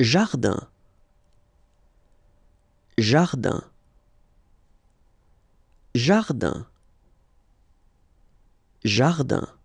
jardin, jardin, jardin, jardin.